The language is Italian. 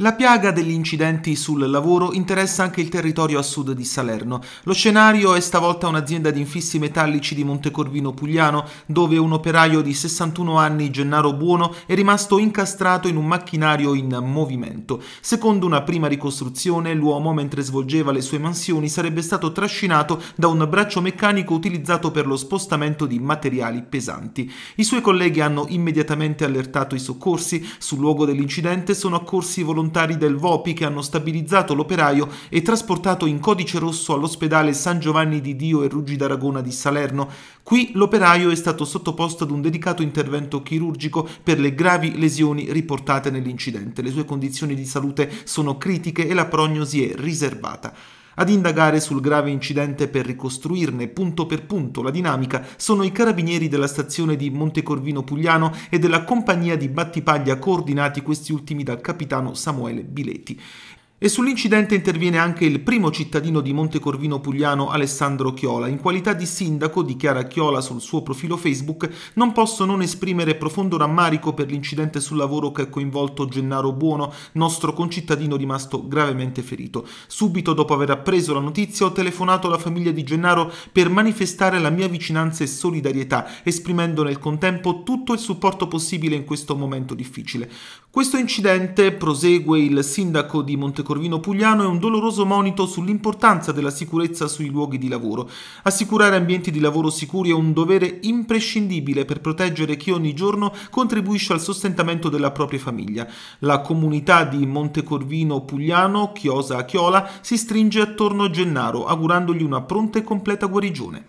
La piaga degli incidenti sul lavoro interessa anche il territorio a sud di Salerno. Lo scenario è stavolta un'azienda di infissi metallici di Montecorvino Pugliano, dove un operaio di 61 anni, Gennaro Buono, è rimasto incastrato in un macchinario in movimento. Secondo una prima ricostruzione, l'uomo, mentre svolgeva le sue mansioni, sarebbe stato trascinato da un braccio meccanico utilizzato per lo spostamento di materiali pesanti. I suoi colleghi hanno immediatamente allertato i soccorsi. Sul luogo dell'incidente sono accorsi volontari volontari del VOPI che hanno stabilizzato l'operaio e trasportato in codice rosso all'ospedale San Giovanni di Dio e Ruggi d'Aragona di Salerno. Qui l'operaio è stato sottoposto ad un dedicato intervento chirurgico per le gravi lesioni riportate nell'incidente. Le sue condizioni di salute sono critiche e la prognosi è riservata. Ad indagare sul grave incidente per ricostruirne punto per punto la dinamica sono i carabinieri della stazione di Montecorvino Pugliano e della compagnia di battipaglia coordinati questi ultimi dal capitano Samuele Bileti. E sull'incidente interviene anche il primo cittadino di Montecorvino Pugliano Alessandro Chiola. In qualità di sindaco, dichiara Chiola sul suo profilo Facebook, non posso non esprimere profondo rammarico per l'incidente sul lavoro che ha coinvolto Gennaro Buono, nostro concittadino rimasto gravemente ferito. Subito dopo aver appreso la notizia ho telefonato alla famiglia di Gennaro per manifestare la mia vicinanza e solidarietà, esprimendo nel contempo tutto il supporto possibile in questo momento difficile. Questo incidente, prosegue il sindaco di Montecorvino, Corvino Pugliano è un doloroso monito sull'importanza della sicurezza sui luoghi di lavoro. Assicurare ambienti di lavoro sicuri è un dovere imprescindibile per proteggere chi ogni giorno contribuisce al sostentamento della propria famiglia. La comunità di Montecorvino Pugliano, Chiosa a Chiola, si stringe attorno a Gennaro, augurandogli una pronta e completa guarigione.